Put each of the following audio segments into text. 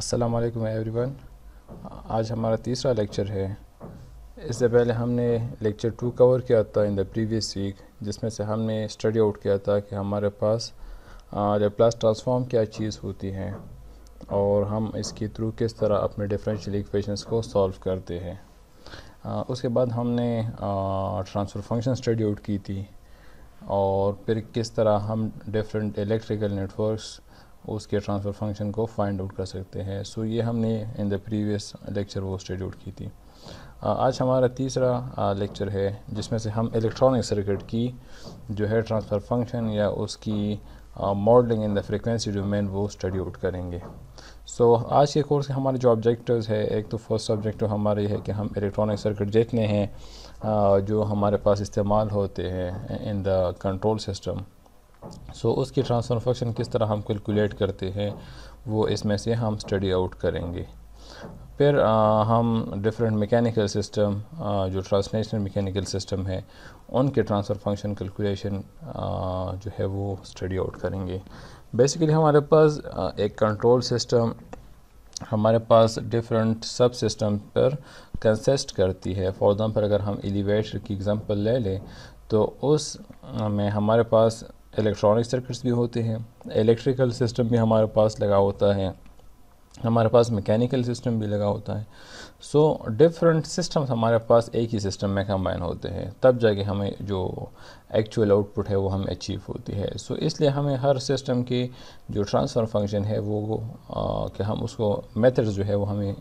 अस्सलाम वालेकुम एवरीवन आज हमारा तीसरा लेक्चर है इससे पहले हमने लेक्चर टू कवर किया था इन द प्रीवियस वीक जिसमें से हमने स्टडी आउट किया था कि हमारे पास लेप्लास ट्रांसफॉर्म क्या चीज़ होती है और हम इसके थ्रू किस तरह अपने डिफरेंशियल इक्वेशंस को सॉल्व करते हैं उसके बाद हमने ट्रांसफ़र फंक्शन स्टडी आउट की थी और फिर किस तरह हम डिफरेंट इलेक्ट्रिकल नेटवर्क्स उसके ट्रांसफ़र फंक्शन को फाइंड आउट कर सकते हैं सो ये हमने इन द प्रीवियस लेक्चर वो आउट की थी आज हमारा तीसरा लेक्चर है जिसमें से हम इलेक्ट्रॉनिक सर्किट की जो है ट्रांसफ़र फंक्शन या उसकी modelling in the frequency domain वो स्टडी आउट करेंगे सो so, आज के कोर्स के हमारे जो ऑब्जेक्टिव्स है एक तो फर्स्ट ऑब्जेक्टिव हमारे है कि हम इलेक्ट्रॉनिक सर्किट जितने हैं जो हमारे पास इस्तेमाल होते हैं in the control system so so, उसकी ट्रांसफर फंक्शन किस तरह हम कैलकुलेट करते हैं वो इसमें से हम स्टडी आउट करेंगे फिर आ, हम डिफरेंट मैकेनिकल सिस्टम जो ट्रांसलेशनल मैकेनिकल सिस्टम है उनके ट्रांसफ़र फंक्शन कैलकुलेशन जो है वो स्टडी आउट करेंगे बेसिकली हमारे पास आ, एक कंट्रोल सिस्टम हमारे पास डिफरेंट सब सिस्टम पर कंसिस्ट करती है फॉर एग्ज़ाम्पल अगर हम एलिवेटर की एग्ज़ाम्पल ले लें तो उस में हमारे पास इलेक्ट्रॉनिक सर्किट्स भी होते हैं इलेक्ट्रिकल सिस्टम भी हमारे पास लगा होता है हमारे पास मैकेनिकल सिस्टम भी लगा होता है सो डिफरेंट सिस्टम्स हमारे पास एक ही सिस्टम में कंबाइन होते हैं तब जाके हमें जो एक्चुअल आउटपुट है वो हमें अचीव होती है सो so, इसलिए हमें हर सिस्टम के जो ट्रांसफ़र फंक्शन है वो आ, कि हम उसको मेथड्स जो है वो हमें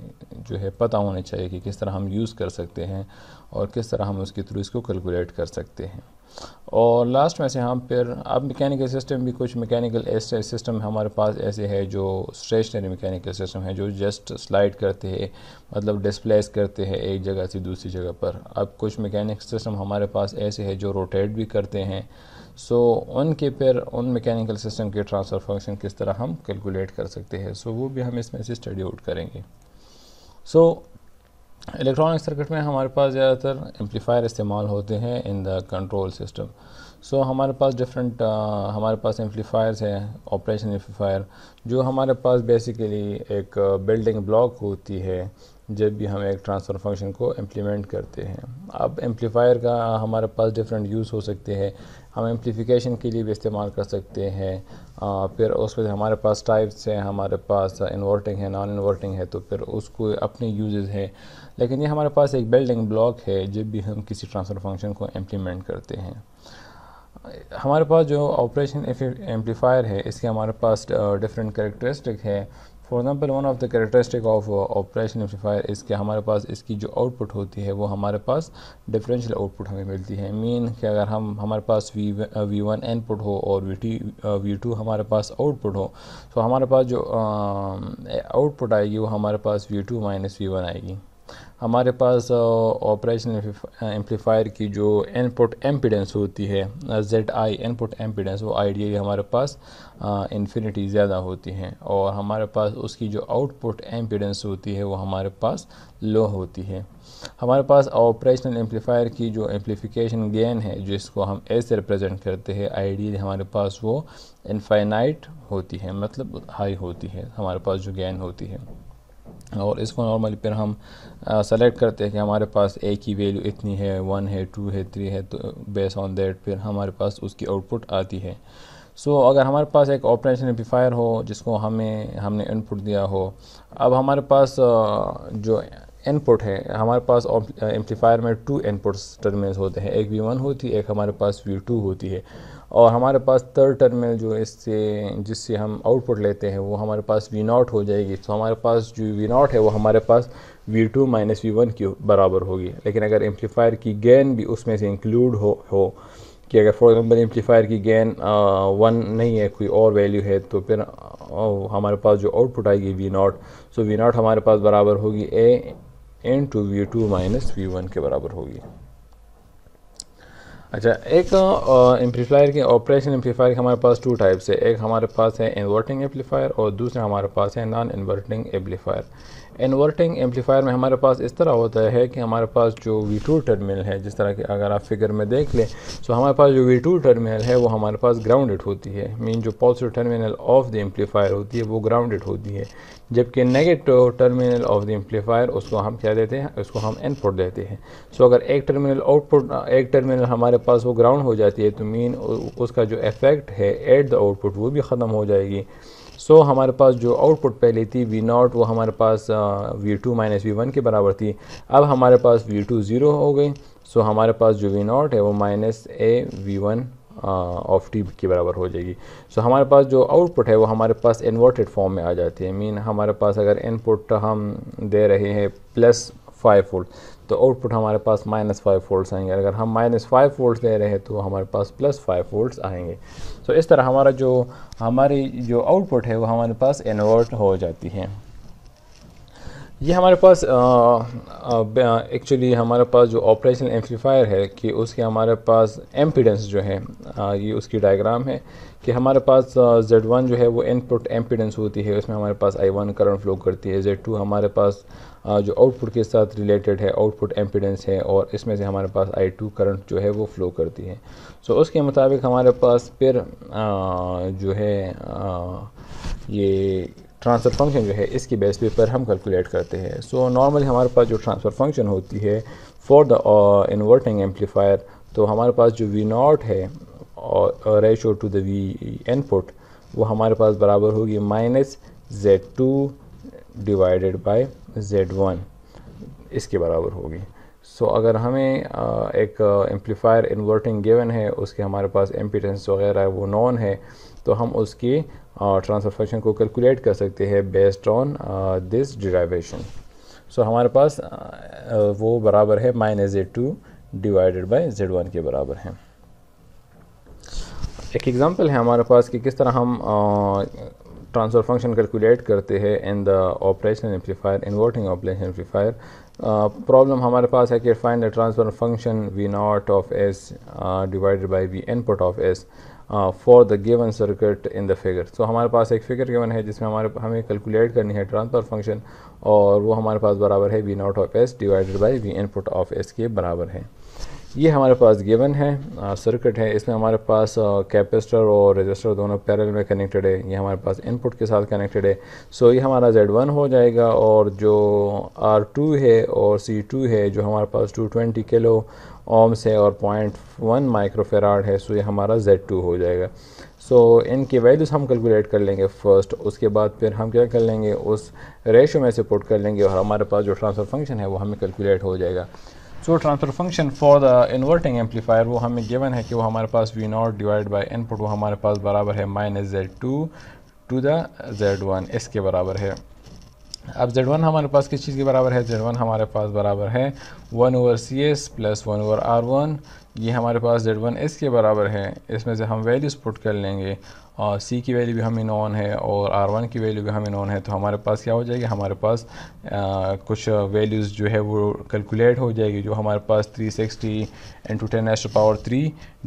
जो है पता होना चाहिए कि किस तरह हम यूज़ कर सकते हैं और किस तरह हम उसके थ्रू इसको कैलकुलेट कर सकते हैं और लास्ट में से हम फिर अब मैकेनिकल सिस्टम भी कुछ मैकेनिकल ऐसे सिस्टम हमारे पास ऐसे है जो स्टेशनरी मैकेनिकल सिस्टम है जो जस्ट स्लाइड करते हैं मतलब डिस्प्लेस करते हैं एक जगह से दूसरी जगह पर अब कुछ मैकेनिकल सिस्टम हमारे पास ऐसे है जो रोटेट भी करते हैं सो so, उनके फिर उन मैकेनिकल सिस्टम के ट्रांसफ़र फंक्शन किस तरह हम कैलकुलेट कर सकते हैं सो so, वो भी हम इसमें से स्टडी आउट करेंगे सो इलेक्ट्रॉनिक सर्किट में हमारे पास ज़्यादातर एम्पलीफायर इस्तेमाल होते हैं in the control system so हमारे पास डिफरेंट uh, हमारे पास एम्पलीफायर्स हैं ऑपरेशन एम्पलीफायर जो हमारे पास बेसिकली एक बिल्डिंग uh, ब्लॉक होती है जब भी हम एक ट्रांसफ़र फंक्शन को इम्प्लीमेंट करते हैं अब एम्पलीफायर का हमारे पास डिफरेंट यूज़ हो सकते हैं हम एम्पलीफिकेशन के लिए भी इस्तेमाल कर सकते हैं फिर उस पर हमारे पास टाइप्स हैं हमारे पास इन्वर्टिंग है नॉन इन्वर्टिंग है तो फिर उसको अपने यूजेस हैं लेकिन ये हमारे पास एक बिल्डिंग ब्लॉक है जब भी हम किसी ट्रांसफर फंक्शन को इम्प्लीमेंट करते हैं हमारे पास जो ऑपरेशन एम्पलीफायर है इसके हमारे पास डिफरेंट करेक्टरिस्टिक है for example one of the characteristic of operation amplifier इसके हमारे पास इसकी जो आउटपुट होती है वो हमारे पास डिफरेंशियल आउटपुट हमें मिलती है मीन कि अगर हम हमारे पास वी वी वन इनपुट हो और वी टी वी टू हमारे पास आउटपुट हो तो हमारे पास जो आउटपुट um, आएगी वो हमारे पास V two minus V one आएगी हमारे पास ऑपरेशन एम्पलीफायर की जो इनपुट एम्पिडेंस होती है जेड आई इनपुट एम्पिडेंस वो आइडियली हमारे पास इन्फिनिटी ज़्यादा होती है और हमारे पास उसकी जो आउटपुट एम्पिडेंस होती है वो हमारे पास लो होती है हमारे पास ऑपरेशनल एम्पलीफायर की जो एम्पलीफिकेशन गेन है जिसको हम ऐसे रिप्रेजेंट करते हैं आइडियल हमारे पास वो इनफाइनाइट होती है मतलब हाई होती है हमारे पास जो गेन होती है और इसको नॉर्मली फिर हम सेलेक्ट uh, करते हैं कि हमारे पास ए की वैल्यू इतनी है वन है टू है थ्री है तो बेस ऑन डेट फिर हमारे पास उसकी आउटपुट आती है सो so, अगर हमारे पास एक ऑपरेशन एम्पलीफायर हो जिसको हमें हमने इनपुट दिया हो अब हमारे पास uh, जो इनपुट है हमारे पास एम्पलीफायर uh, में टू इनपुट्स टर्मिनल्स होते हैं एक वी वन होती है एक हमारे पास वी टू होती है और हमारे पास थर्ड टर्मिनल जो इससे जिससे हम आउटपुट लेते हैं वो हमारे पास वी नॉट हो जाएगी तो हमारे पास जो वी नॉट है वो हमारे पास V two minus V one के बराबर होगी लेकिन अगर एम्पलीफायर की गेन भी उसमें से इंक्लूड हो हो कि अगर फॉर एग्जांपल एम्पलीफायर की गेन वन नहीं है कोई और वैल्यू है तो फिर आ, हमारे पास जो आउटपुट आएगी V not so V not हमारे पास बराबर होगी A into V two minus V one के बराबर होगी अच्छा एक एम्पलीफायर के ऑपरेशन एम्पलीफायर के हमारे पास टू टाइप्स है एक हमारे पास है इन्वर्टिंग एम्पलीफायर और दूसरा हमारे पास है non inverting amplifier inverting amplifier में हमारे पास इस तरह होता है कि हमारे पास जो V2 टर्मिनल है जिस तरह के अगर आप फिगर में देख लें तो हमारे पास जो V2 टर्मिनल है वो हमारे पास ग्राउंडेड होती है मीन जो positive terminal of the amplifier होती है वो ग्राउंडेड होती है जबकि negative terminal of the amplifier उसको हम क्या देते हैं उसको हम इनपुट देते हैं सो अगर एक टर्मिनल आउटपुट एक टर्मिनल हमारे पास वो ग्राउंड हो जाती है तो मीन उसका जो इफेक्ट है एट द आउटपुट वो भी ख़त्म हो जाएगी सो so, हमारे पास जो आउटपुट पहले थी वी नॉट वो हमारे पास V two minus V one के बराबर थी अब हमारे पास वी टू ज़ीरो हो गई सो so, हमारे पास जो वी नॉट है वो minus A V one of T के बराबर हो जाएगी सो so, हमारे पास जो आउटपुट है वो हमारे पास इन्वर्टेड फॉर्म में आ जाती है मीन हमारे पास अगर इनपुट हम दे रहे हैं प्लस फाइव वोल्ट तो आउटपुट हमारे पास माइनस फाइव वोल्ट्स आएंगे अगर हम माइनस फाइव वोल्ट्स दे रहे हैं तो हमारे पास प्लस फाइव वोल्ट्स आएंगे तो इस तरह हमारा जो हमारी जो आउटपुट है वो हमारे पास इन्वर्ट हो जाती है ये हमारे पास एक्चुअली हमारे पास जो ऑपरेशनल एम्पलीफायर है कि उसके हमारे पास एम्पीडेंस जो है आ, ये उसकी डायग्राम है कि हमारे पास जेड वन जो है वो इनपुट एम्पीडेंस होती है उसमें हमारे पास आई वन करंट फ्लो करती है जेड टू हमारे पास जो आउटपुट के साथ रिलेटेड है आउटपुट एम्पिडेंस है और इसमें से हमारे पास आई टू करंट जो है वो फ्लो करती है सो so, उसके मुताबिक हमारे पास फिर आ, जो है आ, ये ट्रांसफ़र फंक्शन जो है इसके बेस पे पर हम कैलकुलेट करते हैं सो so, नॉर्मली हमारे पास जो ट्रांसफ़र फंक्शन होती है फॉर द इन्वर्टिंग एम्पलीफायर तो हमारे पास जो वी नॉट है ratio to the V input वो हमारे पास बराबर होगी minus Z two divided by Z one इसके बराबर होगी सो so, अगर हमें आ, एक एम्पलीफायर इन्वर्टिंग गिवन है उसके हमारे पास एम्पीटेंस वगैरह वो नॉन है तो हम उसकी ट्रांसफर फंक्शन को कैलकुलेट कर सकते हैं based on this derivation so हमारे पास आ, वो बराबर है minus Z two divided by Z one के बराबर है एक एग्ज़ाम्पल है हमारे पास कि किस तरह हम ट्रांसफर फंक्शन कैलकुलेट करते हैं in the operation amplifier inverting operation amplifier problem हमारे पास है कि find the transfer function V not of S divided by V input of S for the given circuit in the figure so हमारे पास एक figure given है जिसमें हमारे हमें कैलकुलेट करनी है ट्रांसफर फंक्शन और वो हमारे पास बराबर है V not of S divided by V input of S के बराबर है ये हमारे पास गिवन है सर्किट है इसमें हमारे पास कैपेसिटर और रजिस्टर दोनों पैरेलल में कनेक्टेड है ये हमारे पास इनपुट के साथ कनेक्टेड है सो ये हमारा जेड वन हो जाएगा और जो आर टू है और सी टू है जो हमारे पास टू ट्वेंटी किलो ओम्स है और पॉइंट वन माइक्रोफेराड है सो ये हमारा जेड टू हो जाएगा सो so, इनकी वैल्यूज़ हम कैलकुलेट कर लेंगे फ़र्स्ट उसके बाद फिर हम क्या कर लेंगे उस रेशो में से पुट कर लेंगे और हमारे पास जो ट्रांसफ़र फंक्शन है वो हमें कैलकुलेट हो जाएगा so transfer function for the inverting amplifier वो हमें गिवन है कि वो हमारे पास V not divide by input वो हमारे पास बराबर है minus Z two two the Z one इसके बराबर है अब जेड वन हमारे पास किस चीज़ के बराबर है जेड वन हमारे पास बराबर है one over C S plus one over R one ये हमारे पास जेड वन इसके बराबर है इसमें से हम वैल्यूज़ पुट कर लेंगे और सी की वैल्यू भी हमें नॉन है और आर वन की वैल्यू भी हमें नॉन है तो हमारे पास क्या हो जाएगी हमारे पास आ, कुछ वैल्यूज़ जो है वो कैलकुलेट हो जाएगी जो हमारे पास three sixty into ten S power three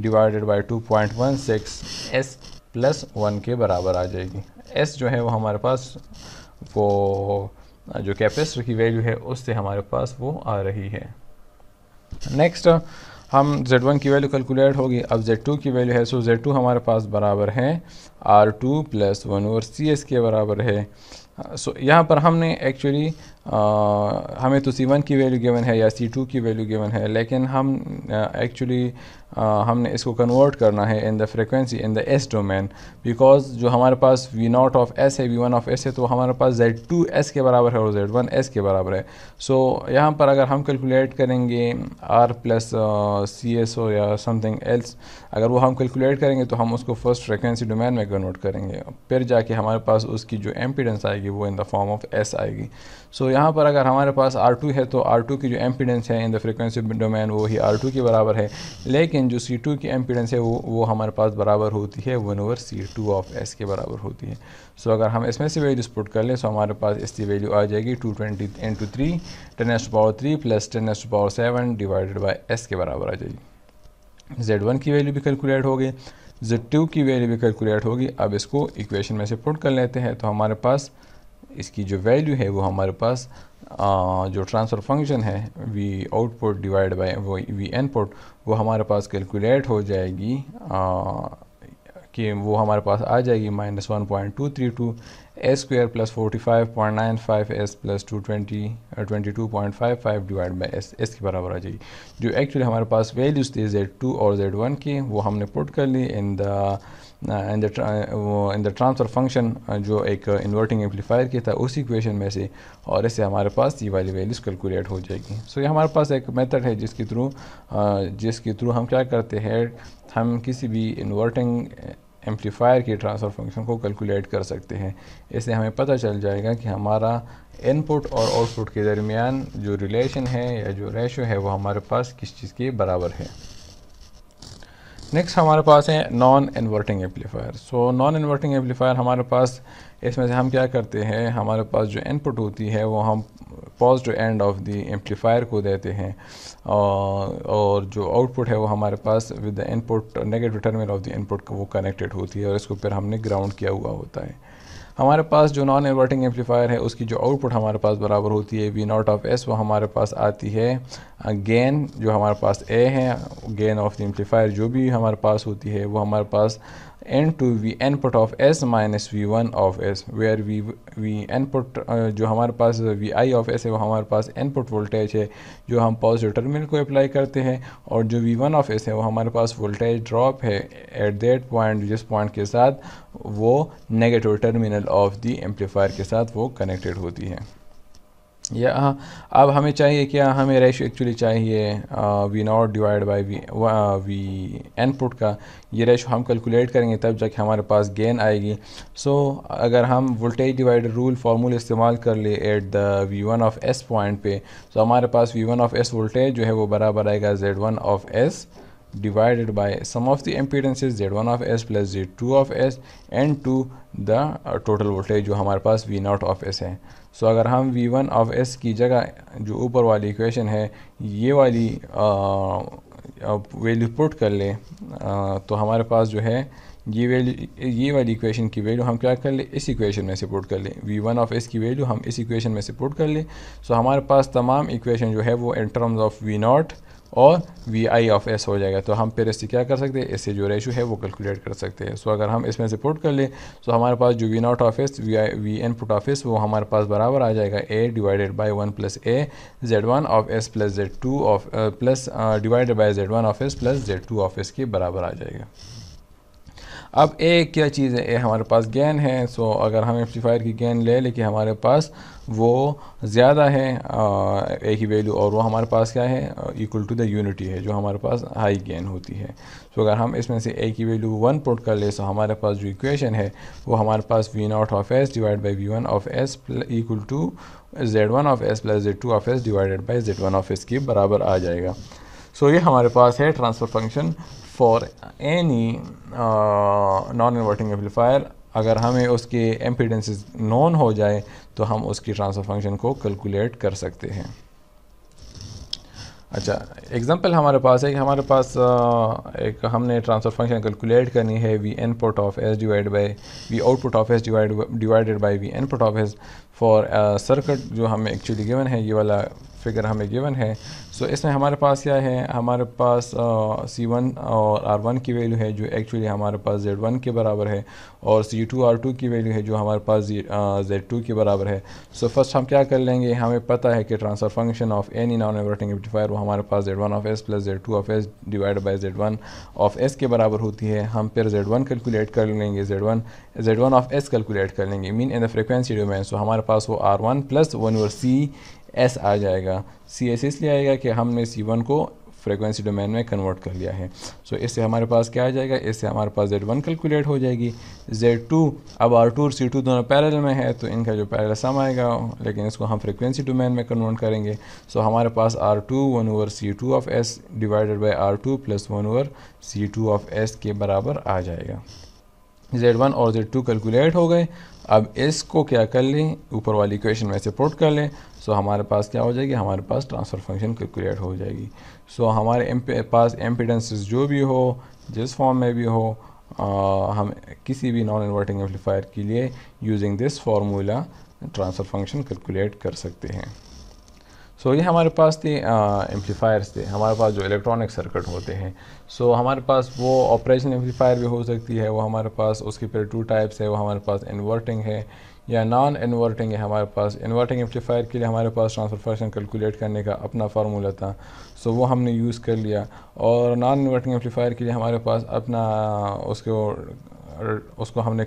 divided by two point one six S plus one के बराबर आ जाएगी एस जो है वो हमारे पास वो जो कैपेसिटर की वैल्यू है उससे हमारे पास वो आ रही है नेक्स्ट हम Z1 की वैल्यू कैलकुलेट होगी अब Z2 की वैल्यू है सो Z2 हमारे पास बराबर है R2 टू प्लस वन और सी एस के बराबर है सो so, यहाँ पर हमने एक्चुअली हमें तो C1 की वैल्यू गिवन है या C2 की वैल्यू गिवन है लेकिन हम एक्चुअली हमने इसको कन्वर्ट करना है in the frequency in the S domain because जो हमारे पास वी नॉट ऑफ एस है वी वन ऑफ एस है तो हमारे पास जेड टू एस के बराबर है और जेड वन एस के बराबर है सो so, यहाँ पर अगर हम कैलकुलेट करेंगे R plus C S O या समथिंग एल्स अगर वो हम कैलकुलेट करेंगे तो हम उसको फर्स्ट फ्रिक्वेंसी डोमेन में कन्वर्ट करेंगे फिर जाके हमारे पास उसकी जो एम्पिडेंस आएगी वो in the form of S so सो so, यहाँ पर अगर हमारे पास आर टू है तो आर टू की जो एम्पिडेंस है इन द फ्रिक्वेंसी डोमेन वो ही आर टू के बराबर है लेकिन जो सी टू की एम्पिडेंस है वो वो हमारे पास बराबर होती है one over C two of S के बराबर होती है सो so, अगर हम इसमें से वैल्यू स्पोर्ट कर लें तो हमारे पास इसकी वैल्यू आ जाएगी two twenty into three ten S power three plus ten S power seven divided by S के बराबर आ जाएगी जेड वन की वैल्यू भी कैलकुलेट हो गई जेड टू की वैल्यू भी कैलकुलेट होगी अब इसको इक्वेशन में से पुट कर लेते हैं तो हमारे पास इसकी जो वैल्यू है वो हमारे पास आ, जो ट्रांसफ़र फंक्शन है वी आउटपुट डिवाइड बाय वो वी इनपुट वो हमारे पास कैलकुलेट हो जाएगी आ, कि वो हमारे पास आ जाएगी minus one point two three two S square plus forty five point nine five S plus two twenty twenty two point five five divide by S S के बराबर आ जाएगी जो एक्चुअली हमारे पास वैल्यूज़ थे जेड टू और Z one के वो हमने पुट कर ली इन द एंड वो इन द ट्रांसफ़र फंक्शन जो एक इन्वर्टिंग uh, एम्पलीफायर की था उसी इक्वेशन में से और इससे हमारे पास ये वाली वैल्यूज कैलकुलेट हो जाएगी सो so, ये हमारे पास एक मेथड है जिसके थ्रू uh, जिसके थ्रू हम क्या करते हैं हम किसी भी इन्वर्टिंग एम्पलीफायर के ट्रांसफ़र फंक्शन को कैलकुलेट कर सकते हैं इससे हमें पता चल जाएगा कि हमारा इनपुट और आउटपुट के दरमियान जो रिलेशन है या जो रेशो है वो हमारे पास किस चीज़ के बराबर है नेक्स्ट हमारे पास है non inverting amplifier so non inverting amplifier हमारे पास इसमें से हम क्या करते हैं हमारे पास जो इनपुट होती है वो हम positive end of the amplifier को देते हैं और जो आउटपुट है वो हमारे पास with the input negative terminal of the input वो कनेक्टेड होती है और इसको फिर हमने ग्राउंड किया हुआ होता है हमारे पास जो नॉन इन्वर्टिंग एम्पलीफायर है उसकी जो आउटपुट हमारे पास बराबर होती है वी नॉट ऑफ एस वो हमारे पास आती है गेन जो हमारे पास ए है गेन ऑफ द एम्पलीफायर जो भी हमारे पास होती है वो हमारे पास V input of S minus V one of S where V V put जो हमारे पास वी आई ऑफ एस है वो हमारे पास इनपुट वोल्टेज है जो हम पॉजिटिव टर्मिनल को अप्लाई करते हैं और जो वी वन ऑफ एस है वो हमारे पास वोल्टेज ड्रॉप है एट दैट पॉइंट जिस पॉइंट के साथ वो negative terminal of the amplifier के साथ वो कनेक्टेड होती है या हाँ, अब हमें चाहिए क्या हमें रेशो एक्चुअली चाहिए V not divide by V V input का ये रेशो हम कैलकुलेट करेंगे तब जाके हमारे पास गेन आएगी सो so, अगर हम वोल्टेज डिवाइड रूल फार्मूला इस्तेमाल कर ले at the V one of S point पे तो हमारे पास V one of S voltage जो है वो बराबर आएगा Z one of S by sum of the the Z one of S plus Z two of S and to the total voltage जो हमारे पास वी नॉट ऑफ एस है so अगर हम वी वन ऑफ एस की जगह जो ऊपर वाली इक्वेशन है ये वाली वैल्यू पुट कर ले आ, तो हमारे पास जो है ये वैल्यू ये वाली इक्वेशन की वैल्यू हम क्या कर ले इस इक्वेशन में से पुट कर ले वी वन ऑफ एस की वैल्यू हम इस इक्वेशन में से पुट कर ले सो हमारे पास तमाम इक्वेशन जो है वो in terms of V naught और वी आई ऑफ एस हो जाएगा तो हम फिर इससे क्या कर सकते हैं इससे जो रेशो है वो कैलकुलेट कर सकते हैं सो अगर हम इसमें से पुट कर लें तो हमारे पास जो V not of S V I V input of S वो हमारे पास बराबर आ जाएगा A divided by one plus A Z one of S plus Z two of plus divided by Z one of S plus Z two of S के बराबर आ जाएगा अब ए क्या चीज़ है ए हमारे पास गेन है सो अगर हम एम्पलीफायर की गेन ले लेकिन हमारे पास वो ज़्यादा है ए की वैल्यू और वो हमारे पास क्या है इक्वल टू द यूनिटी है जो हमारे पास हाई गेन होती है सो अगर हम इसमें से ए की वैल्यू वन पुट कर ले सो हमारे पास जो इक्वेशन है वो हमारे पास V not of S divide by V one of S equal to Z one of S plus Z two of S divided by Z one of S के बराबर आ जाएगा सो so, ये हमारे पास है transfer function for any non inverting amplifier अगर हमें उसके एम्पिडेंस नॉन हो जाए तो हम उसकी ट्रांसफ़र फंक्शन को कैलकुलेट कर सकते हैं अच्छा एग्जांपल हमारे पास है कि हमारे पास uh, एक हमने ट्रांसफ़र फंक्शन कैलकुलेट करनी है V input of S divide by V output of S divided by V input of S for circuit जो हमें एक्चुअली गिवन है ये वाला फिगर हमें गिवन है सो so, इसमें हमारे पास क्या है हमारे पास सी वन और आर वन की वैल्यू है जो एक्चुअली हमारे पास जेड वन के बराबर है और सी टू आर टू की वैल्यू है जो हमारे पास जेड टू के बराबर है सो so, फर्स्ट हम क्या कर लेंगे हमें पता है कि transfer function of any non inverting amplifier वो हमारे पास Z one of S plus Z two of S divide by Z one of S के बराबर होती है हम फिर जेड वन कैलकुलेट कर लेंगे Z one Z one of S calculate कर लेंगे mean in the frequency domain so हमारे पास वो R one plus one over C S आ जाएगा सी एस इसलिए आएगा कि हमने सी वन को फ्रीक्वेंसी डोमेन में कन्वर्ट कर लिया है सो so, इससे हमारे पास क्या आ जाएगा इससे हमारे पास जेड वन कैलकुलेट हो जाएगी जेड टू अब आर टू और सी टू दोनों पैरल में है तो इनका जो पैरल सम आएगा लेकिन इसको हम फ्रीक्वेंसी डोमेन में कन्वर्ट करेंगे सो so, हमारे पास R two one over C two of S divided by R two plus one over C two of S के बराबर आ जाएगा जेड वन और जेड टू कैलकुलेट हो गए अब इसको क्या कर लें ऊपर वाली इक्वेशन में से पुट कर लें सो हमारे पास क्या हो जाएगी हमारे पास ट्रांसफ़र फंक्शन कैलकुलेट हो जाएगी सो हमारे पास एम्पिडेंसेस जो भी हो जिस फॉर्म में भी हो आ, हम किसी भी नॉन इन्वर्टिंग एम्पलीफायर के लिए using this formula transfer function calculate कर सकते हैं सो so, ये हमारे पास थे एम्पलीफायर्स थे हमारे पास जो इलेक्ट्रॉनिक सर्किट होते हैं सो so, हमारे पास वो ऑपरेशन एम्पलीफायर भी हो सकती है वो हमारे पास उसके पे टू टाइप्स है वो हमारे पास इन्वर्टिंग है या नॉन इन्वर्टिंग है हमारे पास इन्वर्टिंग एम्पलीफायर के लिए हमारे पास ट्रांसफर फंक्शन कैलकुलेट करने का अपना फार्मूला था सो so, वो हमने यूज़ कर लिया और नॉन इन्वर्टिंग एम्पलीफायर के लिए हमारे पास अपना उसको उसको हमने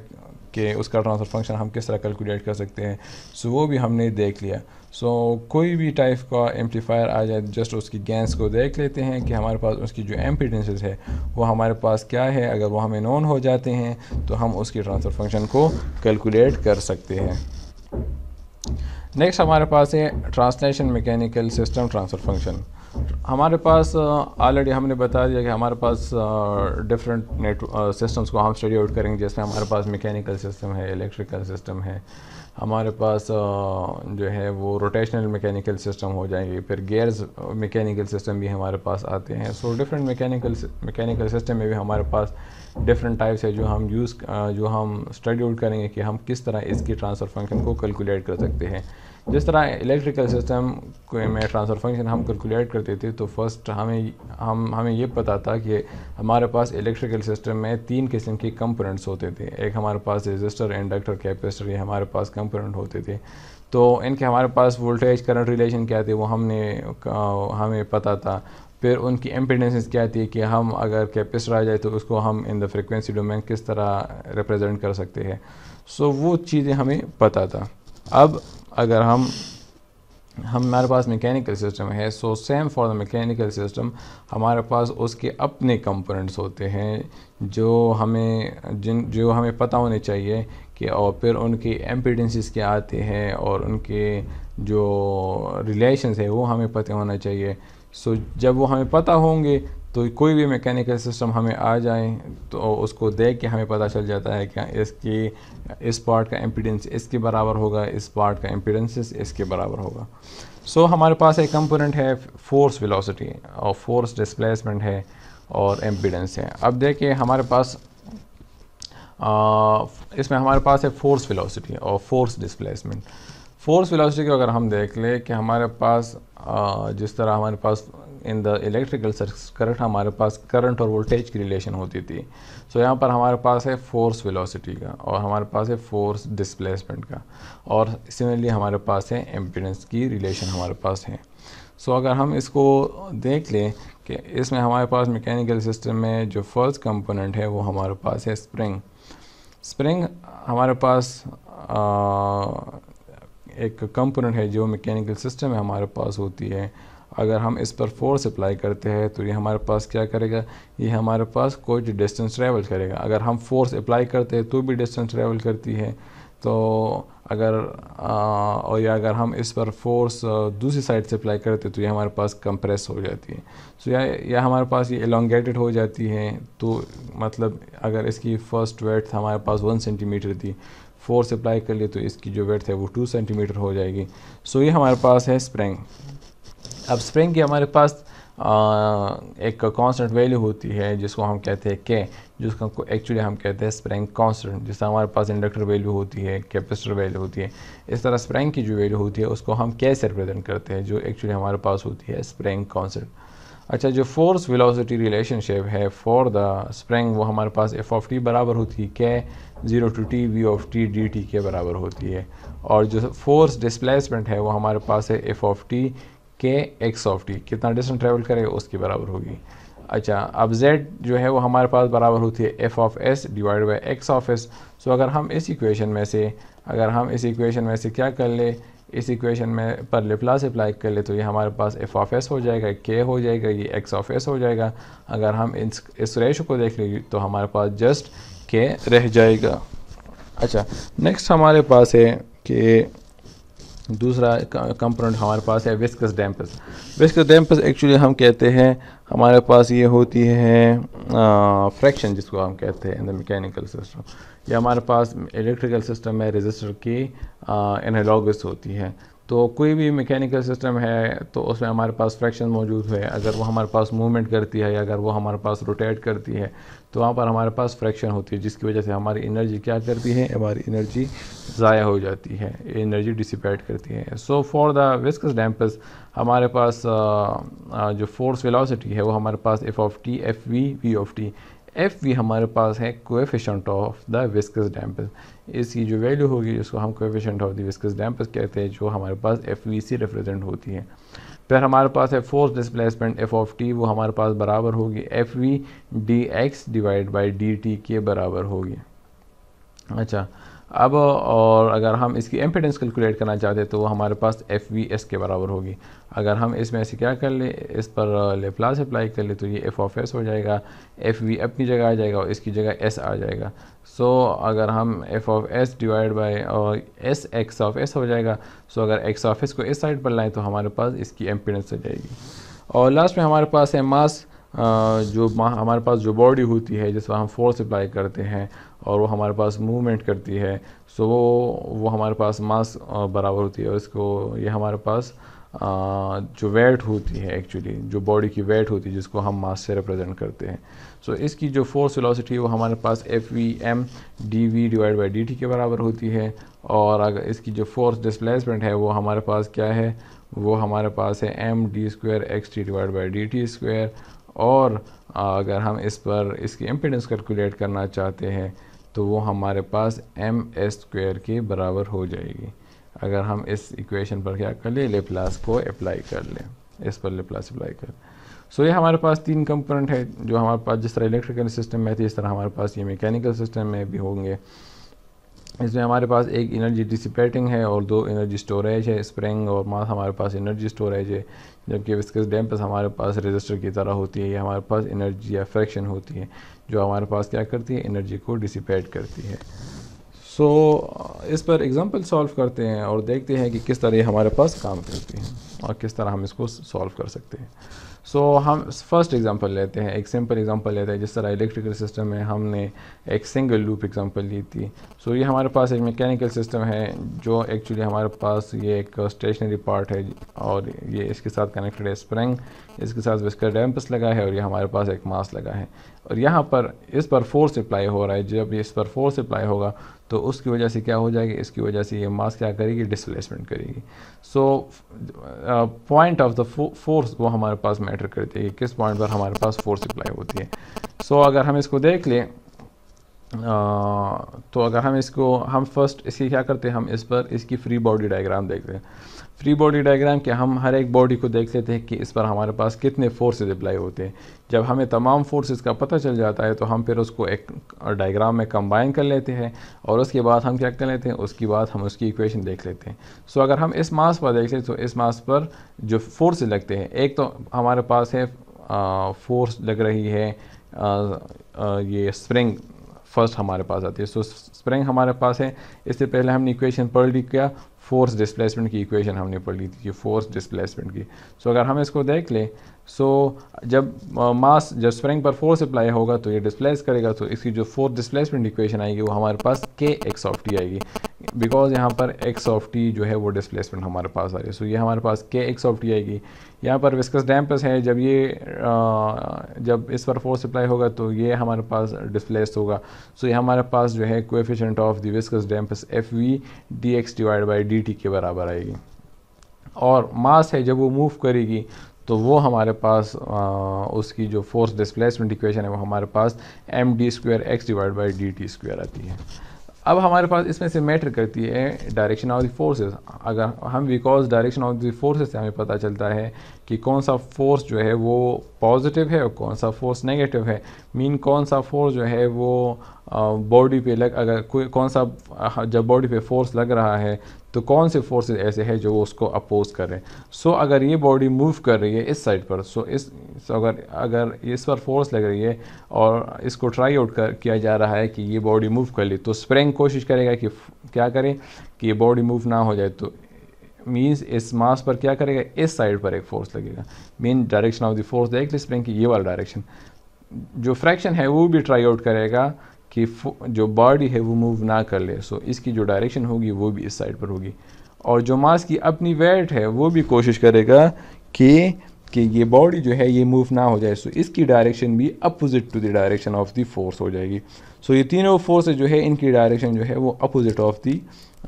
के उसका ट्रांसफर फंक्शन हम किस तरह कैलकुलेट कर सकते हैं सो so, वो भी हमने देख लिया सो so, कोई भी टाइप का एम्पलीफायर आ जाए जस्ट उसकी गैंस को देख लेते हैं कि हमारे पास उसकी जो एम्पीडेंसेस है वो हमारे पास क्या है अगर वो हमें नॉन हो जाते हैं तो हम उसकी ट्रांसफ़र फंक्शन को कैलकुलेट कर सकते हैं नेक्स्ट हमारे पास है translation mechanical system transfer function हमारे पास ऑलरेडी हमने बता दिया कि हमारे पास डिफरेंट नेट सिस्टम्स को हम स्टडी आउट करेंगे जैसे हमारे पास मैकेनिकल सिस्टम है इलेक्ट्रिकल सिस्टम है हमारे पास जो है वो रोटेशनल मैकेनिकल सिस्टम हो जाएंगे फिर गेयर्स मैकेनिकल सिस्टम भी हमारे पास आते हैं so different mechanical mechanical system में भी हमारे पास डिफरेंट टाइप्स है जो हम यूज़ जो हम स्टडी आउट करेंगे कि हम किस तरह इसकी ट्रांसफ़र फंक्शन को कैलकुलेट कर सकते हैं जिस तरह इलेक्ट्रिकल सिस्टम में ट्रांसफ़र फंक्शन हम कैलकुलेट करते थे तो फर्स्ट हमें हम हमें ये पता था कि हमारे पास इलेक्ट्रिकल सिस्टम में तीन किस्म के कंपोनेंट्स होते थे एक हमारे पास रजिस्टर इंडक्टर कैपेसिटर ये हमारे पास कंपोनेंट होते थे तो इनके हमारे पास वोल्टेज करंट रिलेशन क्या थे वो हमने हमें पता था फिर उनकी एम्पिडेंसेस क्या थी कि हम अगर कैपेसिटर आ जाए तो उसको हम इन द फ्रिक्वेंसी डोमेन किस तरह रिप्रेजेंट कर सकते हैं सो so, वो चीज़ें हमें पता था अब अगर हम हमारे पास मैकेनिकल सिस्टम है so same for the mechanical system हमारे पास उसके अपने कंपोनेंट्स होते हैं जो हमें जिन जो हमें पता होने चाहिए कि और फिर उनके एम्पिडेंसेस क्या आते हैं और उनके जो रिलेशंस है वो हमें पता होना चाहिए सो जब वो हमें पता होंगे तो कोई भी मैकेनिकल सिस्टम हमें आ जाए तो उसको देख के हमें पता चल जाता है कि इसकी इस पार्ट का एम्पिडेंस इसके बराबर होगा इस पार्ट का एम्पिडेंस इसके बराबर होगा सो so, हमारे पास एक कंपोनेंट है फोर्स वेलोसिटी और फोर्स डिस्प्लेसमेंट है और एम्पिडेंस है अब देखिए हमारे पास आ, इसमें हमारे पास है फोर्स वेलोसिटी और फोर्स डिस्प्लेसमेंट फोर्स वेलोसिटी को अगर हम देख लें कि हमारे पास जिस तरह हमारे पास इन द इलेक्ट्रिकल करंट हमारे पास करंट और वोल्टेज की रिलेशन होती थी सो so, यहाँ पर हमारे पास है फोर्स वेलोसिटी का और हमारे पास है फोर्स डिस्प्लेसमेंट का और सिमिलरली हमारे पास है एम्पिडेंस की रिलेशन हमारे पास है सो so, अगर हम इसको देख लें कि इसमें हमारे पास मैकेनिकल सिस्टम में जो फर्स्ट कंपोनेंट है वो हमारे पास है स्प्रिंग स्प्रिंग हमारे पास एक कंपोनेंट है जो मैकेनिकल सिस्टम है हमारे पास होती है अगर हम इस पर फोर्स अप्लाई करते हैं तो ये हमारे पास क्या करेगा ये हमारे पास कुछ डिस्टेंस ट्रैवल करेगा अगर हम फोर्स अप्लाई करते हैं तो भी डिस्टेंस ट्रैवल करती है तो अगर आ, और या अगर हम इस पर फोर्स दूसरी साइड से अप्लाई करते तो ये हमारे पास कंप्रेस हो जाती है सो या या हमारे पास ये एलोंगेटेड हो जाती है तो मतलब अगर इसकी फर्स्ट वेट हमारे पास वन सेंटीमीटर थी फोर्स अप्लाई कर लिए तो इसकी जो वेथ है वो टू सेंटीमीटर हो जाएगी सो ये हमारे पास है स्प्रिंग अब स्प्रिंग की हमारे पास आ, एक कांस्टेंट वैल्यू होती है जिसको हम कहते हैं के जिसको एक्चुअली हम कहते हैं स्प्रिंग कांस्टेंट जिससे हमारे पास इंडक्टर वैल्यू होती है कैपेसिटर वैल्यू होती है इस तरह स्प्रिंग की जो वैल्यू होती है उसको हम कैसे रिप्रेजेंट करते हैं जो एक्चुअली हमारे पास होती है स्प्रिंग कांस्टेंट अच्छा जो फोर्स विलोसिटी रिलेशनशिप है फॉर द स्प्रिंग वो हमारे पास एफ ऑफ टी बराबर होती है के zero to T V of T D T के बराबर होती है और जो फोर्स डिस्प्लेसमेंट है वो हमारे पास है एफ ऑफ टी के एक्स ऑफ टी कितना डिस्टेंस ट्रेवल करे उसके बराबर होगी अच्छा अब z जो है वो हमारे पास बराबर होती है F of S divide by X of S so अगर हम इस इक्वेशन में से अगर हम इस इक्वेशन में से क्या कर ले इस इक्वेशन में पर लिप्लास अप्लाई कर ले तो ये हमारे पास एफ ऑफ एस हो जाएगा के हो जाएगा ये एक्स ऑफ एस हो जाएगा अगर हम इस इस रेशो को देख लेंगे तो हमारे पास जस्ट के रह जाएगा अच्छा नेक्स्ट हमारे पास है कि दूसरा कंपोनेंट हमारे पास है viscous dampers viscous dampers actually हम कहते हैं हमारे पास ये होती है फ्रैक्शन जिसको हम कहते हैं इन द मैकेनिकल सिस्टम या हमारे पास इलेक्ट्रिकल सिस्टम में रजिस्टर की एनालॉगस होती है तो कोई भी मैकेनिकल सिस्टम है तो उसमें हमारे पास फ्रैक्शन मौजूद है अगर वो हमारे पास मूवमेंट करती है या अगर वो हमारे पास रोटेट करती है तो वहाँ पर हमारे पास फ्रैक्शन होती है जिसकी वजह से हमारी एनर्जी क्या करती है हमारी एनर्जी ज़ाया हो जाती है एनर्जी डिसिपेट करती है so for the viscous dampers हमारे पास जो फोर्स वेलोसिटी है वो हमारे पास F of T F V V of T F V हमारे पास है coefficient of the viscous dampers इसकी जो वैल्यू होगी जिसको हम coefficient of the viscous dampers कहते हैं जो हमारे पास एफ वी से रिप्रेजेंट होती है फिर हमारे पास है force displacement F of T वो हमारे पास बराबर होगी F V D X divide by D T के बराबर होगी अच्छा अब और अगर हम इसकी एम्पिडेंस कैलकुलेट करना चाहते तो वो हमारे पास एफ वी एस के बराबर होगी अगर हम इसमें से क्या कर ले इस पर लेप्लास अप्लाई कर ले तो ये एफ ऑफ एस हो जाएगा एफ वी अपनी जगह आ जाएगा और इसकी जगह एस आ जाएगा सो so, अगर हम F of S divide by और एस एक्स ऑफ एस हो जाएगा सो so, अगर एक्स ऑफ एस को इस साइड पर लाएँ तो हमारे पास इसकी एम्पिडेंस हो जाएगी और लास्ट में हमारे पास है मास जो हमारे पास जो बॉडी होती है जिस पर हम फोर्स अप्लाई करते हैं और वो हमारे पास मूवमेंट करती है सो वो वो हमारे पास मास बराबर होती है और इसको ये हमारे पास जो वेट होती है एक्चुअली जो बॉडी की वेट होती है जिसको हम मास से रिप्रेजेंट करते हैं सो so, इसकी जो फोर्स वेलोसिटी वो हमारे पास F V M D V divide by D T के बराबर होती है और अगर इसकी जो फोर्स डिस्प्लेसमेंट है वो हमारे पास क्या है वो हमारे पास है M D square X T divide by D T square और अगर हम इस पर इसकी इम्पिडेंस कैलकुलेट करना चाहते हैं तो वो हमारे पास एम एस स्क्वेयर के बराबर हो जाएगी अगर हम इस इक्वेशन पर क्या कर लें लेप्लास को अप्लाई कर लें इस पर लेप्लास अप्लाई कर सो so, ये हमारे पास तीन कंपोनेंट है जो हमारे पास जिस तरह इलेक्ट्रिकल सिस्टम में थी इस तरह हमारे पास ये मैकेनिकल सिस्टम में भी होंगे इसमें हमारे पास एक एनर्जी डिसिपेटिंग है और दो एनर्जी स्टोरेज है स्प्रिंग और मास हमारे पास एनर्जी स्टोरेज है जबकि विस्कस डैम्पस हमारे पास रजिस्टर की तरह होती है या हमारे पास एनर्जी या फ्रैक्शन होती है जो हमारे पास क्या करती है एनर्जी को डिसिपेट करती है सो so, इस पर एग्ज़ाम्पल सॉल्व करते हैं और देखते हैं कि किस तरह ये हमारे पास काम करती है और किस तरह हम इसको सॉल्व कर सकते हैं सो so, हम फर्स्ट एग्जांपल लेते हैं एक सिंपल एग्जांपल लेते हैं जिस तरह इलेक्ट्रिकल सिस्टम में हमने एक सिंगल लूप एग्जांपल ली थी सो so, ये हमारे पास एक मैकेनिकल सिस्टम है जो एक्चुअली हमारे पास ये एक स्टेशनरी पार्ट है और ये इसके साथ कनेक्टेड है स्प्रिंग इसके साथ इसका डैम्पस लगा है और ये हमारे पास एक मास लगा है और यहाँ पर इस पर फोर्स अप्लाई हो रहा है जब इस पर फोर्स अप्लाई होगा तो उसकी वजह से क्या हो जाएगी इसकी वजह से ये मास क्या करेगी डिस्प्लेसमेंट करेगी so point of the force वो हमारे पास मैटर करती है कि किस पॉइंट पर हमारे पास फोर्स अप्लाई होती है सो so, अगर हम इसको देख लें uh, तो अगर हम इसको हम फर्स्ट इसकी क्या करते हैं हम इस पर इसकी फ्री बॉडी डायग्राम देखते हैं फ्री बॉडी डायग्राम के हम हर एक बॉडी को देख लेते हैं कि इस पर हमारे पास कितने फोर्सेज अप्लाई होते हैं जब हमें तमाम फोर्सेज का पता चल जाता है तो हम फिर उसको एक डायग्राम में कंबाइन कर लेते हैं और उसके बाद हम क्या कर लेते हैं उसके बाद हम उसकी इक्वेशन देख लेते हैं सो अगर हम इस मास पर देख लें तो इस मास पर जो फोर्स लगते हैं एक तो हमारे पास है फोर्स लग रही है आ, आ, ये स्प्रिंग फर्स्ट हमारे पास आती है सो so, स्प्रिंग हमारे पास है इससे पहले हमने इक्वेशन पढ़ ली किया फोर्स डिस्प्लेसमेंट की इक्वेशन हमने पढ़ ली थी फोर्स डिस्प्लेसमेंट की सो so, अगर हम इसको देख लें सो so, जब मास जब स्प्रिंग पर फोर्स अप्लाई होगा तो ये डिस्प्लेस करेगा तो इसकी जो फोर्स डिस्प्लेसमेंट इक्वेशन आएगी वो हमारे पास के एक्स ऑफ टी आएगी बिकॉज यहाँ पर एक्स ऑफ टी जो है वो डिस्प्लेसमेंट हमारे पास आ रही है सो ये हमारे पास के एक्स ऑफ टी आएगी यहाँ पर विस्कस डैम्पस है जब ये uh, जब इस पर फोर्स अप्लाई होगा तो ये हमारे पास डिस्प्लेस होगा सो ये हमारे पास जो है coefficient of the viscous dampers F V D X divide by D T के बराबर आएगी और मास है जब वो मूव करेगी तो वो हमारे पास आ, उसकी जो फोर्स डिस्प्लेसमेंट इक्वेशन है वो हमारे पास M D square X divide by D T square आती है अब हमारे पास इसमें से मैटर करती है डायरेक्शन ऑफ द फोर्सेस अगर हम because direction of the forces से हमें पता चलता है कि कौन सा फोर्स जो है वो पॉजिटिव है और कौन सा फोर्स नेगेटिव है मीन कौन सा फोर्स जो है वो बॉडी पे लग अगर कोई कौन सा जब बॉडी पे फोर्स लग रहा है तो कौन से फोर्सेस ऐसे हैं जो उसको अपोज कर रहे हैं सो so, अगर ये बॉडी मूव कर रही है इस साइड पर सो so, इस so अगर अगर इस पर फोर्स लग रही है और इसको ट्राई आउट कर किया जा रहा है कि ये बॉडी मूव कर ली तो स्प्रिंग कोशिश करेगा कि क्या करें कि ये बॉडी मूव ना हो जाए तो मीन्स इस मास पर क्या करेगा इस साइड पर एक फोर्स लगेगा main direction of the force देख ली स्प्रिंग की ये वाला डायरेक्शन जो फ्रैक्शन है वो भी ट्राई आउट करेगा कि जो बॉडी है वो मूव ना कर ले सो इसकी जो डायरेक्शन होगी वो भी इस साइड पर होगी और जो मास की अपनी वेट है वो भी कोशिश करेगा कि कि ये बॉडी जो है ये मूव ना हो जाए सो इसकी डायरेक्शन भी opposite to the direction of the force हो जाएगी सो ये तीनों फोर्सेज जो है इनकी डायरेक्शन जो है वो opposite of the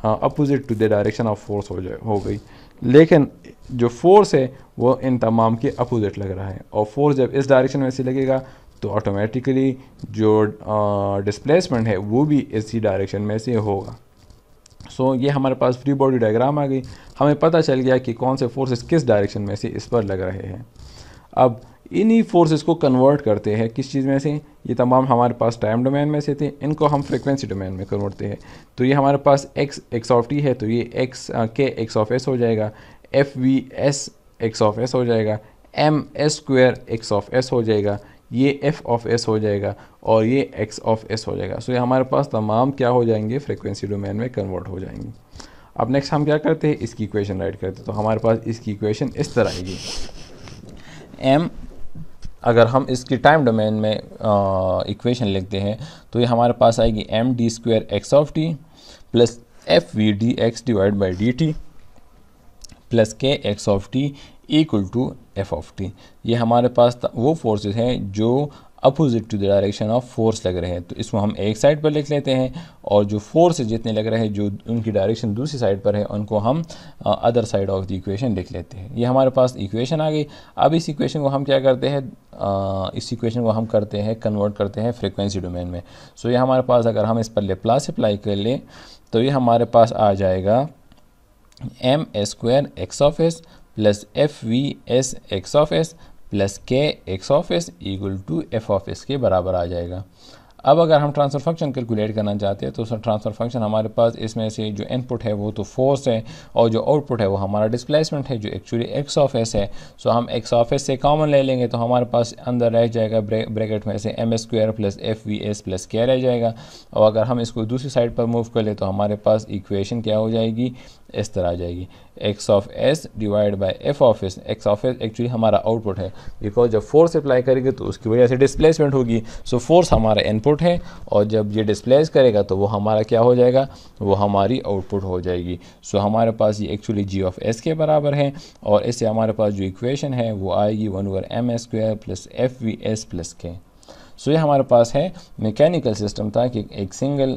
opposite to the direction of force हो जाए हो गई लेकिन जो फोर्स है वो इन तमाम के अपोजिट लग रहा है और फोर्स जब इस डायरेक्शन में से लगेगा तो ऑटोमेटिकली जो डिस्प्लेसमेंट है वो भी इसी डायरेक्शन में से होगा सो so, ये हमारे पास फ्री बॉडी डायग्राम आ गई हमें पता चल गया कि कौन से फोर्सेस किस डायरेक्शन में से इस पर लग रहे हैं अब इन्हीं फोर्सेस को कन्वर्ट करते हैं किस चीज़ में से ये तमाम हमारे पास टाइम डोमेन में से थे इनको हम फ्रिक्वेंसी डोमेन में कन्वर्टते हैं तो ये हमारे पास एक्स एक्स ऑफ टी है तो ये एक्स के एक्स ऑफ एस हो जाएगा F V S X of S हो जाएगा M S square X of S हो जाएगा ये एफ ऑफ एस हो जाएगा और ये एक्स ऑफ एस हो जाएगा सो so, ये हमारे पास तमाम क्या हो जाएंगे फ्रिक्वेंसी डोमेन में कन्वर्ट हो जाएंगे अब नेक्स्ट हम क्या करते हैं इसकी इक्वेशन राइट करते हैं तो हमारे पास इसकी इक्वेशन इस तरह आएगी एम अगर हम इसकी टाइम डोमेन में इक्वेशन लिखते हैं तो ये हमारे पास आएगी M D square X of T plus F V D X divide by D T plus K X of T equal to F of T ये हमारे पास वो फोर्सेस हैं जो opposite to the direction of force लग रहे हैं तो इसको हम एक साइड पर लिख लेते हैं और जो फोर्स जितने लग रहे हैं जो उनकी डायरेक्शन दूसरी साइड पर है उनको हम other side of the equation लिख लेते हैं ये हमारे पास इक्वेशन आ गई अब इस इक्वेशन को हम क्या करते हैं इस इक्वेशन को हम करते हैं कन्वर्ट करते हैं फ्रिक्वेंसी डोमेन में सो so ये हमारे पास अगर हम इस पर लेप्लास अप्लाई कर लें तो ये हमारे पास आ जाएगा M square X of S plus F V S X of S plus K X of S equal to F of S के बराबर आ जाएगा अब अगर हम ट्रांसफर फंक्शन कैलकुलेट करना चाहते हैं तो उसका ट्रांसफर फंक्शन हमारे पास इसमें से जो इनपुट है वो तो फोर्स है और जो आउटपुट है वो हमारा डिस्प्लेसमेंट है जो एक्चुअली एक्स ऑफ एस है सो हम एक्स ऑफ एस से कॉमन ले लेंगे तो हमारे पास अंदर रह जाएगा ब्रैकेट में से M square plus F V S plus K रह जाएगा और अगर हम इसको दूसरी साइड पर मूव कर ले तो हमारे पास इक्वेशन क्या हो जाएगी इस तरह आ जाएगी X of S divide by F of S X of S actually हमारा आउटपुट है बिकॉज जब फोर्स अप्लाई करेंगे तो उसकी वजह से डिस्प्लेसमेंट होगी सो so, फोर्स हमारा इनपुट है और जब ये डिस्प्लेस करेगा तो वो हमारा क्या हो जाएगा वो हमारी आउटपुट हो जाएगी सो so, हमारे पास ये एक्चुअली जी ऑफ एस के बराबर है और इससे हमारे पास जो इक्वेशन है वो आएगी one over M S square plus F V S plus K so ये हमारे पास है मैकेनिकल सिस्टम था कि एक सिंगल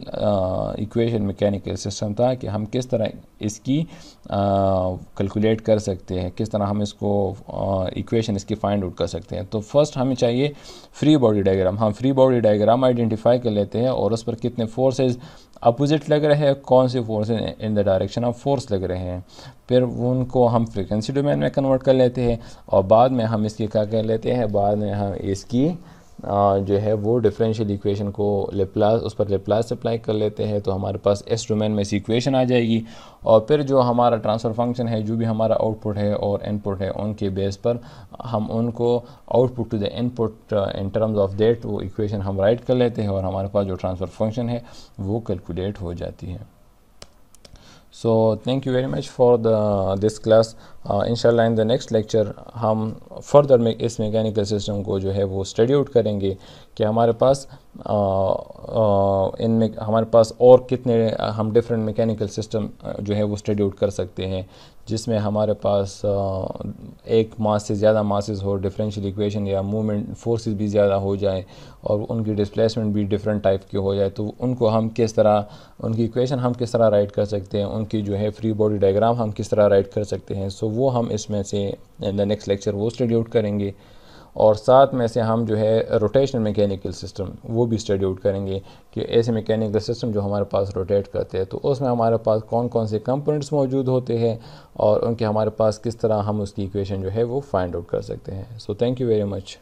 इक्वेशन मैकेनिकल सिस्टम था कि हम किस तरह इसकी कैलकुलेट uh, कर सकते हैं किस तरह हम इसको इक्वेशन uh, इसकी फाइंड आउट कर सकते हैं तो फर्स्ट हमें चाहिए फ्री बॉडी डायग्राम हम फ्री बॉडी डायग्राम आइडेंटिफाई कर लेते हैं और उस पर कितने फोर्सेज अपोजिट लग रहे हैं कौन से forces in the direction of force लग रहे हैं फिर उनको हम फ्रिक्वेंसी डोमेन में कन्वर्ट कर लेते हैं और बाद में हम इसकी क्या कर लेते हैं बाद में हम इसकी जो है वो डिफरेंशियल इक्वेशन को लेप्लास उस पर लेप्लास अप्लाई कर लेते हैं तो हमारे पास एस डोमेन में इक्वेशन आ जाएगी और फिर जो हमारा ट्रांसफ़र फंक्शन है जो भी हमारा आउटपुट है और इनपुट है उनके बेस पर हम उनको output to the input in terms of that वो इक्वेशन हम राइट कर लेते हैं और हमारे पास जो ट्रांसफ़र फंक्शन है वो कैलकुलेट हो जाती है so thank you very much for the this class uh, in the next lecture हम फर्दर में इस मैकेनिकल सिस्टम को जो है वो स्टडी आउट करेंगे कि हमारे पास uh, uh, इनमें हमारे पास और कितने हम डिफरेंट मैकेनिकल सिस्टम जो है वो स्टडी आउट कर सकते हैं जिसमें हमारे पास एक मास से ज़्यादा मासेस हो डिफरेंशियल इक्वेशन या मूवमेंट फोर्सेस भी ज़्यादा हो जाए और उनकी डिस्प्लेसमेंट भी डिफरेंट टाइप की हो जाए तो उनको हम किस तरह उनकी इक्वेशन हम किस तरह राइट कर सकते हैं उनकी जो है फ्री बॉडी डायग्राम हम किस तरह राइट कर सकते हैं सो वो हम इसमें से इन द नेक्स्ट लेक्चर वो स्टडी आउट करेंगे और साथ में से हम जो है रोटेशनल मैकेनिकल सिस्टम वो भी स्टडी आउट करेंगे कि ऐसे मैकेनिकल सिस्टम जो हमारे पास रोटेट करते हैं तो उसमें हमारे पास कौन कौन से कंपोनेंट्स मौजूद होते हैं और उनके हमारे पास किस तरह हम उसकी इक्वेशन जो है वो फाइंड आउट कर सकते हैं so thank you very much